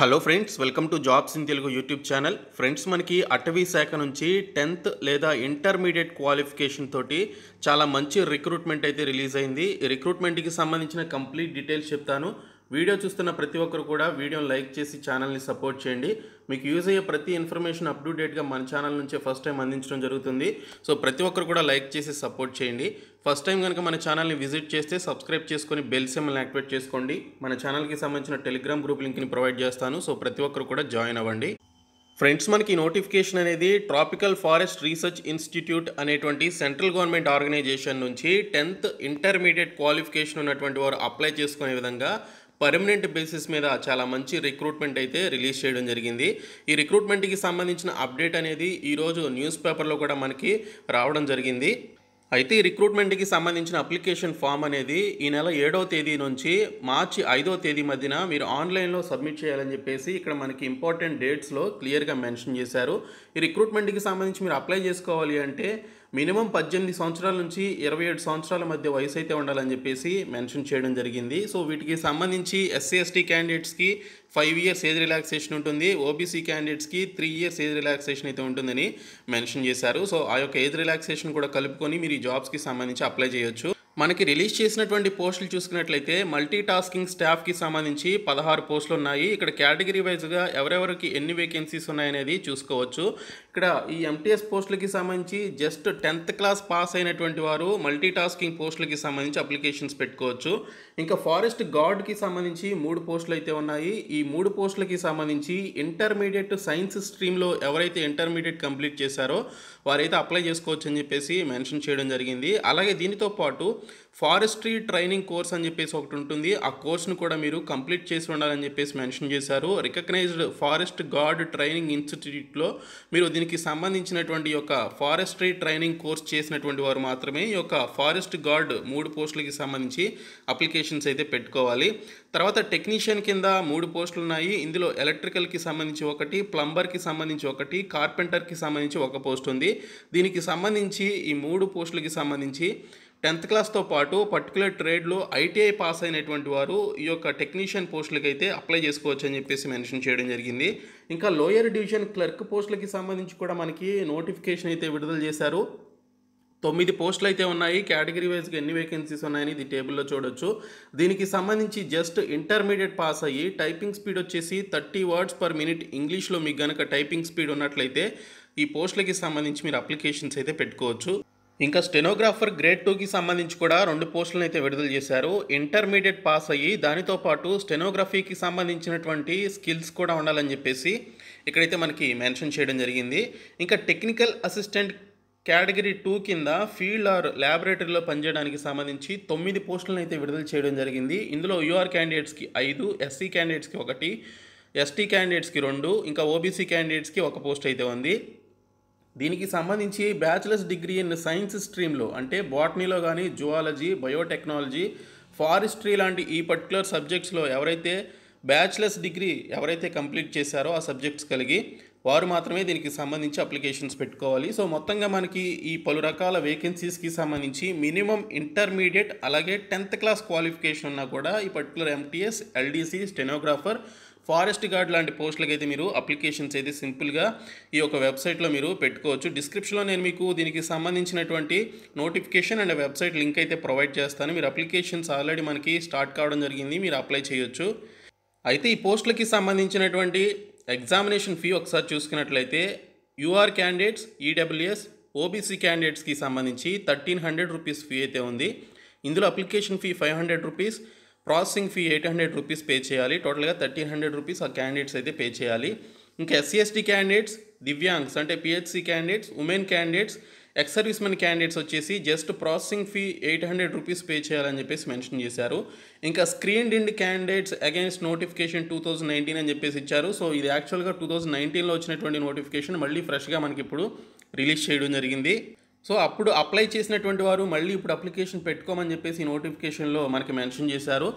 hello friends welcome to jobs in Telugu YouTube channel friends మనకి అటవీ శాఖ నుంచి టెన్త్ లేదా ఇంటర్మీడియట్ క్వాలిఫికేషన్ తోటి చాలా మంచి రిక్రూట్మెంట్ అయితే రిలీజ్ అయింది రిక్రూట్మెంట్కి సంబంధించిన కంప్లీట్ డీటెయిల్స్ చెప్తాను వీడియో చూస్తున్న ప్రతి ఒక్కరు కూడా వీడియోని లైక్ చేసి ఛానల్ని సపోర్ట్ చేయండి మీకు యూజ్ అయ్యే ప్రతి ఇన్ఫర్మేషన్ అప్ టు డేట్గా మన ఛానల్ నుంచే ఫస్ట్ టైం అందించడం జరుగుతుంది సో ప్రతి ఒక్కరు కూడా లైక్ చేసి సపోర్ట్ చేయండి ఫస్ట్ టైం కనుక మన ఛానల్ని విజిట్ చేస్తే సబ్స్క్రైబ్ చేసుకొని బెల్ సిమ్ని యాక్టివేట్ చేసుకోండి మన ఛానల్కి సంబంధించిన టెలిగ్రామ్ గ్రూప్ లింక్ని ప్రొవైడ్ చేస్తాను సో ప్రతి ఒక్కరు కూడా జాయిన్ అవ్వండి ఫ్రెండ్స్ మనకి నోటిఫికేషన్ అనేది ట్రాపికల్ ఫారెస్ట్ రీసెర్చ్ ఇన్స్టిట్యూట్ అనేటువంటి సెంట్రల్ గవర్నమెంట్ ఆర్గనైజేషన్ నుంచి టెన్త్ ఇంటర్మీడియట్ క్వాలిఫికేషన్ ఉన్నటువంటి వారు అప్లై చేసుకునే విధంగా పర్మనెంట్ బేసిస్ మీద చాలా మంచి రిక్రూట్మెంట్ అయితే రిలీజ్ చేయడం జరిగింది ఈ రిక్రూట్మెంట్కి సంబంధించిన అప్డేట్ అనేది ఈరోజు న్యూస్ పేపర్లో కూడా మనకి రావడం జరిగింది అయితే ఈ రిక్రూట్మెంట్కి సంబంధించిన అప్లికేషన్ ఫామ్ అనేది ఈ నెల ఏడవ తేదీ నుంచి మార్చి ఐదో తేదీ మధ్యన మీరు ఆన్లైన్లో సబ్మిట్ చేయాలని చెప్పేసి ఇక్కడ మనకి ఇంపార్టెంట్ డేట్స్లో క్లియర్గా మెన్షన్ చేశారు ఈ రిక్రూట్మెంట్కి సంబంధించి మీరు అప్లై చేసుకోవాలి అంటే మినిమం పద్దెనిమిది సంవత్సరాల నుంచి ఇరవై ఏడు సంవత్సరాల మధ్య వయసు అయితే ఉండాలని చెప్పేసి మెన్షన్ చేయడం జరిగింది సో వీటికి సంబంధించి ఎస్సీ ఎస్టీ క్యాండిడేట్స్కి ఫైవ్ ఇయర్స్ ఏజ్ రిలాక్సేషన్ ఉంటుంది ఓబీసీ క్యాండిడేట్స్కి త్రీ ఇయర్స్ ఏజ్ రిలాక్సేషన్ అయితే ఉంటుందని మెన్షన్ చేశారు సో ఆ యొక్క ఏజ్ రిలాక్సేషన్ కూడా కలుపుకొని మీరు ఈ జాబ్స్కి సంబంధించి అప్లై చేయొచ్చు మనకి రిలీజ్ చేసినటువంటి పోస్టులు చూసుకున్నట్లయితే మల్టీ టాస్కింగ్ స్టాఫ్కి సంబంధించి పదహారు పోస్టులు ఉన్నాయి ఇక్కడ కేటగిరీ వైజ్గా ఎవరెవరికి ఎన్ని వేకెన్సీస్ ఉన్నాయనేది చూసుకోవచ్చు ఇక్కడ ఈ ఎంటీఎస్ పోస్టులకి సంబంధించి జస్ట్ టెన్త్ క్లాస్ పాస్ అయినటువంటి వారు మల్టీ టాస్కింగ్ పోస్టులకి సంబంధించి అప్లికేషన్స్ పెట్టుకోవచ్చు ఇంకా ఫారెస్ట్ గార్డ్కి సంబంధించి మూడు పోస్టులు అయితే ఉన్నాయి ఈ మూడు పోస్టులకి సంబంధించి ఇంటర్మీడియట్ సైన్స్ స్ట్రీమ్లో ఎవరైతే ఇంటర్మీడియట్ కంప్లీట్ చేశారో వారైతే అప్లై చేసుకోవచ్చు అని చెప్పేసి మెన్షన్ చేయడం జరిగింది అలాగే దీనితో పాటు ఫారెస్ట్రీ ట్రైనింగ్ కోర్స్ అని చెప్పేసి ఒకటి ఉంటుంది ఆ కోర్స్ను కూడా మీరు కంప్లీట్ చేసి ఉండాలని చెప్పేసి మెన్షన్ చేశారు రికగ్నైజ్డ్ ఫారెస్ట్ గార్డ్ ట్రైనింగ్ ఇన్స్టిట్యూట్లో మీరు దీనికి సంబంధించినటువంటి యొక్క ఫారెస్ట్రీ ట్రైనింగ్ కోర్స్ చేసినటువంటి వారు మాత్రమే ఈ యొక్క ఫారెస్ట్ గార్డ్ మూడు పోస్టులకి సంబంధించి అప్లికేషన్స్ అయితే పెట్టుకోవాలి తర్వాత టెక్నీషియన్ కింద మూడు పోస్టులు ఉన్నాయి ఇందులో ఎలక్ట్రికల్కి సంబంధించి ఒకటి ప్లంబర్కి సంబంధించి ఒకటి కార్పెంటర్కి సంబంధించి ఒక పోస్ట్ ఉంది దీనికి సంబంధించి ఈ మూడు పోస్టులకి సంబంధించి టెన్త్ క్లాస్తో పాటు పర్టికులర్ ట్రేడ్లో ఐటీఐ పాస్ అయినటువంటి వారు ఈ యొక్క టెక్నీషియన్ పోస్టులకి అయితే అప్లై చేసుకోవచ్చు అని చెప్పేసి మెన్షన్ చేయడం జరిగింది ఇంకా లోయర్ డివిజన్ క్లర్క్ పోస్టులకి సంబంధించి కూడా మనకి నోటిఫికేషన్ అయితే విడుదల చేశారు తొమ్మిది పోస్టులు అయితే ఉన్నాయి కేటగిరీ వైజ్గా ఎన్ని వేకెన్సీస్ ఉన్నాయని ఇది టేబుల్లో చూడొచ్చు దీనికి సంబంధించి జస్ట్ ఇంటర్మీడియట్ పాస్ అయ్యి టైపింగ్ స్పీడ్ వచ్చేసి థర్టీ వర్డ్స్ పర్ మినిట్ ఇంగ్లీష్లో మీకు గనక టైపింగ్ స్పీడ్ ఉన్నట్లయితే ఈ పోస్టులకి సంబంధించి మీరు అప్లికేషన్స్ అయితే పెట్టుకోవచ్చు ఇంకా స్టెనోగ్రాఫర్ గ్రేడ్ టూకి సంబంధించి కూడా రెండు పోస్టులను అయితే విడుదల చేశారు ఇంటర్మీడియట్ పాస్ అయ్యి దానితో పాటు స్టెనోగ్రఫీకి సంబంధించినటువంటి స్కిల్స్ కూడా ఉండాలని చెప్పేసి ఇక్కడైతే మనకి మెన్షన్ చేయడం జరిగింది ఇంకా టెక్నికల్ అసిస్టెంట్ కేటగిరీ టూ కింద ఫీల్డ్ ఆర్ ల్యాబొరేటరీలో పనిచేయడానికి సంబంధించి తొమ్మిది పోస్టులను అయితే విడుదల చేయడం జరిగింది ఇందులో యూఆర్ క్యాండిడేట్స్కి ఐదు ఎస్సీ క్యాండిడేట్స్కి ఒకటి ఎస్టీ క్యాండిడేట్స్కి రెండు ఇంకా ఓబీసీ క్యాండిడేట్స్కి ఒక పోస్ట్ అయితే ఉంది దీనికి సంబంధించి బ్యాచిలర్స్ డిగ్రీ ఇన్ సైన్స్ స్ట్రీమ్లో అంటే బాటనీలో కానీ జువాలజీ బయోటెక్నాలజీ ఫారెస్ట్రీ లాంటి ఈ పర్టికులర్ సబ్జెక్ట్స్లో ఎవరైతే బ్యాచిలర్స్ డిగ్రీ ఎవరైతే కంప్లీట్ చేశారో ఆ సబ్జెక్ట్స్ కలిగి వారు మాత్రమే దీనికి సంబంధించి అప్లికేషన్స్ పెట్టుకోవాలి సో మొత్తంగా మనకి ఈ పలు రకాల వేకెన్సీస్కి సంబంధించి మినిమం ఇంటర్మీడియట్ అలాగే టెన్త్ క్లాస్ క్వాలిఫికేషన్ ఉన్నా కూడా ఈ particular MTS LDC stenographer forest guard లాంటి పోస్టులకు అయితే మీరు అప్లికేషన్స్ అయితే సింపుల్గా ఈ యొక్క వెబ్సైట్లో మీరు పెట్టుకోవచ్చు డిస్క్రిప్షన్లో నేను మీకు దీనికి సంబంధించినటువంటి నోటిఫికేషన్ అండ్ వెబ్సైట్ లింక్ అయితే ప్రొవైడ్ చేస్తాను మీరు అప్లికేషన్స్ ఆల్రెడీ మనకి స్టార్ట్ కావడం జరిగింది మీరు అప్లై చేయొచ్చు అయితే ఈ పోస్టులకి సంబంధించినటువంటి ఎగ్జామినేషన్ ఫీ ఒకసారి చూసుకున్నట్లయితే యూఆర్ క్యాండిడేట్స్ ఈడబ్ల్యూఎస్ ఓబీసీ క్యాండిడేట్స్కి సంబంధించి థర్టీన్ హండ్రెడ్ రూపీస్ ఫీ అయితే ఉంది ఇందులో application fee five hundred rupees processing fee eight hundred rupees pay చేయాలి టోటల్గా థర్టీన్ హండ్రెడ్ రూపీస్ ఆ క్యాండిడేట్స్ అయితే పే చేయాలి ఇంకా ఎస్సీఎస్టీ e క్యాండిడేట్స్ దివ్యాంగ్స్ అంటే PHC candidates women candidates ex servicemen candidates వచ్చేసి just processing fee eight hundred rupees pay చేయాలని చెప్పేసి మెన్షన్ చేశారు ఇంకా screened candidates against notification two thousand nineteen అని చెప్పేసి ఇచ్చారు సో ఇది యాక్చువల్గా టూ థౌజండ్ నైన్టీన్లో వచ్చినటువంటి నోటిఫికేషన్ మళ్ళీ ఫ్రెష్గా మనకి ఇప్పుడు రిలీజ్ చేయడం జరిగింది సో అప్పుడు అప్లై చేసినటువంటి వారు మళ్ళీ ఇప్పుడు అప్లికేషన్ పెట్టుకోమని చెప్పేసి నోటిఫికేషన్లో మనకి మెన్షన్ చేశారు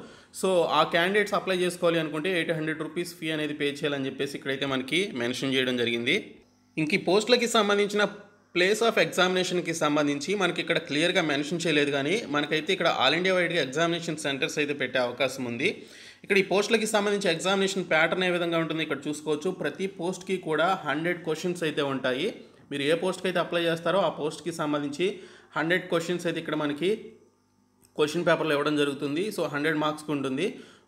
సో ఆ క్యాండిడేట్స్ అప్లై చేసుకోవాలి అనుకుంటే ఎయిట్ హండ్రెడ్ రూపీస్ ఫీ అనేది పే చేయాలని చెప్పేసి ఇక్కడైతే మనకి మెన్షన్ చేయడం జరిగింది ఇంక ఈ పోస్టులకి సంబంధించిన ప్లేస్ ఆఫ్ ఎగ్జామినేషన్కి సంబంధించి మనకి ఇక్కడ క్లియర్గా మెన్షన్ చేయలేదు కానీ మనకైతే ఇక్కడ ఆల్ ఇండియా వైడ్గా ఎగ్జామినేషన్ సెంటర్స్ అయితే పెట్టే అవకాశం ఉంది ఇక్కడ ఈ పోస్టులకి సంబంధించి ఎగ్జామినేషన్ ప్యాటర్న్ ఏ విధంగా ఉంటుంది ఇక్కడ చూసుకోవచ్చు ప్రతి పోస్ట్కి కూడా హండ్రెడ్ క్వశ్చన్స్ అయితే ఉంటాయి మీరు ఏ పోస్ట్కి అయితే అప్లై చేస్తారో ఆ పోస్ట్కి సంబంధించి హండ్రెడ్ క్వశ్చన్స్ అయితే ఇక్కడ మనకి క్వశ్చన్ పేపర్లో ఇవ్వడం జరుగుతుంది సో హండ్రెడ్ మార్క్స్కి ఉంటుంది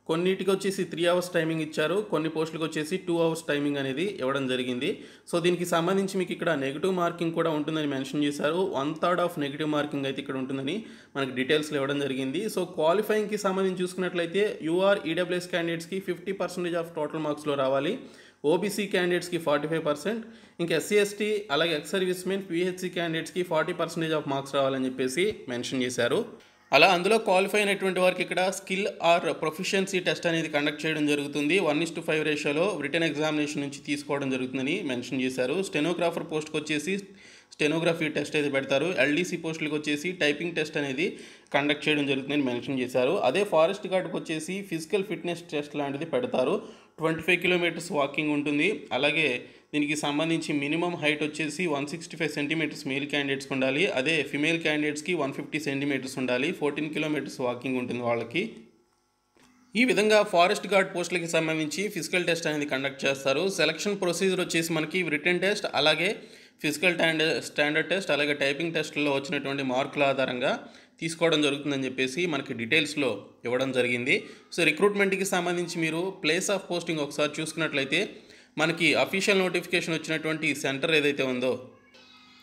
కొన్నిటికి వచ్చేసి త్రీ అవర్స్ టైమింగ్ ఇచ్చారు కొన్ని పోస్టులకు వచ్చేసి టూ అవర్స్ టైమింగ్ అనేది ఇవ్వడం జరిగింది సో దీనికి సంబంధించి మీకు ఇక్కడ నెగిటివ్ మార్కింగ్ కూడా ఉంటుందని మెన్షన్ చేశారు one third of negative marking అయితే ఇక్కడ ఉంటుందని మనకి డీటెయిల్స్లో ఇవ్వడం జరిగింది సో క్వాలిఫైయింగ్కి సంబంధించి చూసుకున్నట్లయితే యూఆర్ ఈడబ్ల్యూఎస్ క్యాండిడేట్స్కి ఫిఫ్టీ పర్సెంటేజ్ ఆఫ్ టోటల్ మార్క్స్లో రావాలి ఓబీసీ క్యాండిడేట్స్కి ఫార్టీ ఫైవ్ పర్సెంట్ ఇంకా ఎస్సీ ఎస్టీ అలాగే ఎక్స్ సర్వీస్ మెన్ పిహెచ్సి క్యాండిడేట్స్కి ఫార్టీ పర్సెంటేజ్ ఆఫ్ మార్క్స్ రావాలని చెప్పేసి మెన్షన్ చేశారు అలా అందులో క్వాలిఫై అయినటువంటి వారికి ఇక్కడ స్కిల్ ఆర్ ప్రొఫిషియన్సీ టెస్ట్ అనేది కండక్ట్ చేయడం జరుగుతుంది వన్ ఇస్ టు ఫైవ్ రేషియోలో రిటర్న్ ఎగ్జామినేషన్ నుంచి తీసుకోవడం జరుగుతుందని మెన్షన్ చేశారు స్టెనోగ్రాఫర్ పోస్ట్కి వచ్చేసి స్టెనోగ్రఫీ టెస్ట్ అయితే పెడతారు ఎల్డీసీ పోస్టులకు వచ్చేసి టైపింగ్ టెస్ట్ అనేది కండక్ట్ చేయడం జరుగుతుందని మెన్షన్ చేశారు అదే ఫారెస్ట్ గార్డ్కి వచ్చేసి ఫిజికల్ ఫిట్నెస్ టెస్ట్ లాంటిది పెడతారు ట్వంటీ ఫైవ్ కిలోమీటర్స్ వాకింగ్ ఉంటుంది అలాగే దీనికి సంబంధించి మినిమం హైట్ వచ్చేసి one sixty five centimetres male క్యాండిడేట్స్కి ఉండాలి అదే ఫిమేల్ క్యాండిడేట్స్కి వన్ ఫిఫ్టీ సెంటీమీటర్స్ ఉండాలి ఫోర్టీన్ కిలోమీటర్స్ వాకింగ్ ఉంటుంది వాళ్ళకి ఈ విధంగా ఫారెస్ట్ గార్డ్ పోస్టులకి సంబంధించి ఫిజికల్ టెస్ట్ అనేది కండక్ట్ చేస్తారు సెలక్షన్ ప్రొసీజర్ వచ్చేసి మనకి రిటర్న్ టెస్ట్ అలాగే ఫిజికల్ స్టాండర్డ్ టెస్ట్ అలాగే టైపింగ్ టెస్ట్లో వచ్చినటువంటి మార్కుల ఆధారంగా తీసుకోవడం జరుగుతుందని చెప్పేసి మనకి డీటెయిల్స్లో ఇవ్వడం జరిగింది సో రిక్రూట్మెంట్కి సంబంధించి మీరు ప్లేస్ ఆఫ్ పోస్టింగ్ ఒకసారి చూసుకున్నట్లయితే మనకి అఫీషియల్ నోటిఫికేషన్ వచ్చినటువంటి సెంటర్ ఏదైతే ఉందో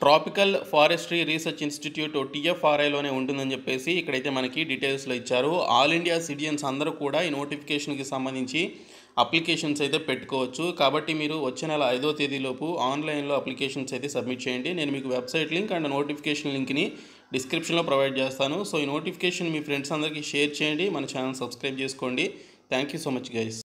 ట్రాపికల్ ఫారెస్ట్రీ రీసెర్చ్ ఇన్స్టిట్యూట్ టీఎఫ్ఆర్ఐలోనే ఉంటుందని చెప్పేసి ఇక్కడైతే మనకి డీటెయిల్స్లో ఇచ్చారు ఆల్ ఇండియా సిటిజన్స్ అందరూ కూడా ఈ నోటిఫికేషన్కి సంబంధించి అప్లికేషన్స్ అయితే పెట్టుకోవచ్చు కాబట్టి మీరు వచ్చే నెల ఐదో తేదీలోపు ఆన్లైన్లో అప్లికేషన్స్ అయితే సబ్మిట్ చేయండి నేను మీకు వెబ్సైట్ లింక్ అండ్ నోటిఫికేషన్ లింక్ని డిస్క్రిప్షన్లో ప్రొవైడ్ చేస్తాను సో ఈ నోటిఫికేషన్ మీ ఫ్రెండ్స్ అందరికీ షేర్ చేయండి మన ఛానల్ సబ్స్క్రైబ్ చేసుకోండి thank you so much guys